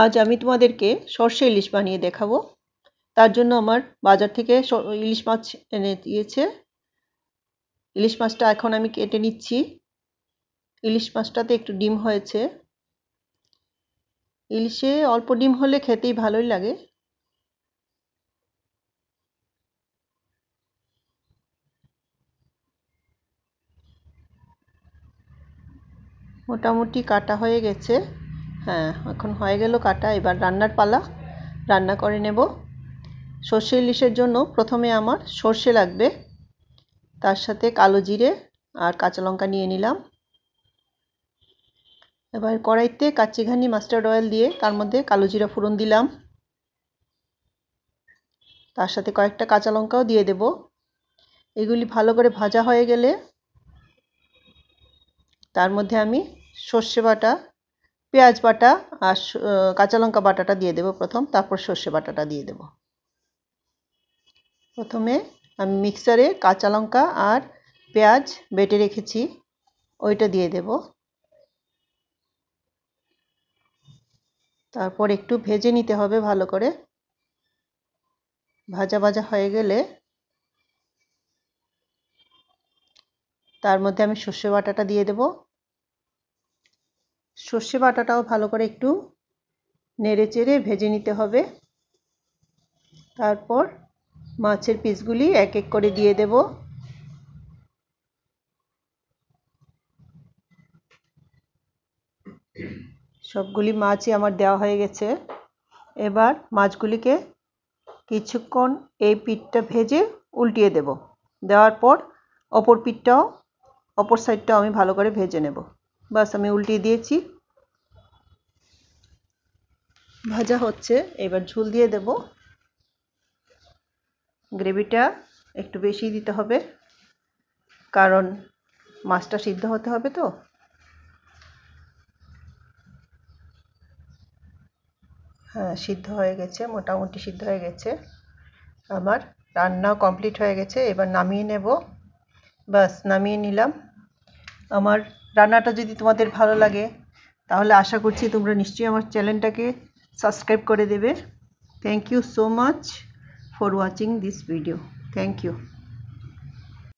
আজ আমি তোমাদেরকে সর্ষে ইলিশ বানিয়ে দেখাবো তার জন্য আমার বাজার থেকে ইলিশ মাছ এনে দিয়েছে ইলিশ মাছটা এখন আমি কেটে নিচ্ছি ইলিশ মাছটাতে একটু ডিম হয়েছে ইলিশে অল্প ডিম হলে খেতেই ভালোই লাগে মোটামুটি কাটা হয়ে গেছে হ্যাঁ এখন হয়ে গেল কাটা এবার রান্নার পালা রান্না করে নেব সর্ষে ইলিশের জন্য প্রথমে আমার সর্ষে লাগবে তার সাথে কালো জিরে আর কাঁচা লঙ্কা নিয়ে নিলাম এবার কড়াইতে ঘানি মাস্টার্ড অয়েল দিয়ে তার মধ্যে কালো জিরা ফোড়ন দিলাম তার সাথে কয়েকটা কাঁচা লঙ্কাও দিয়ে দেব এগুলি ভালো করে ভাজা হয়ে গেলে তার মধ্যে আমি সর্ষে বাটা পেঁয়াজ বাটা আর কাঁচা লঙ্কা বাটাটা দিয়ে দেবো প্রথম তারপর সর্ষে বাটাটা দিয়ে দেব প্রথমে আমি মিক্সারে কাঁচা লঙ্কা আর পেঁয়াজ বেটে রেখেছি ওইটা দিয়ে দেব তারপর একটু ভেজে নিতে হবে ভালো করে ভাজা ভাজা হয়ে গেলে তার মধ্যে আমি সর্ষে বাটাটা দিয়ে দেবো সর্ষে বাটাটাও ভালো করে একটু নেড়ে চেড়ে ভেজে নিতে হবে তারপর মাছের পিসগুলি এক এক করে দিয়ে দেব সবগুলি মাছই আমার দেওয়া হয়ে গেছে এবার মাছগুলিকে কিছুক্ষণ এই পিঠটা ভেজে উল্টিয়ে দেব দেওয়ার পর অপর পিঠটাও অপর সাইডটাও আমি ভালো করে ভেজে নেব বাস আমি উল্টিয়ে দিয়েছি ভাজা হচ্ছে এবার ঝুল দিয়ে দেব গ্রেভিটা একটু বেশি দিতে হবে কারণ মাছটা সিদ্ধ হতে হবে তো হ্যাঁ সিদ্ধ হয়ে গেছে মোটামুটি সিদ্ধ হয়ে গেছে আমার রান্নাও কমপ্লিট হয়ে গেছে এবার নামিয়ে নেব বাস নামিয়ে নিলাম আমার রান্নাটা যদি তোমাদের ভালো লাগে তাহলে আশা করছি তোমরা নিশ্চয়ই আমার চ্যানেলটাকে সাবস্ক্রাইব করে দেবে thank you so much for watching this video thank you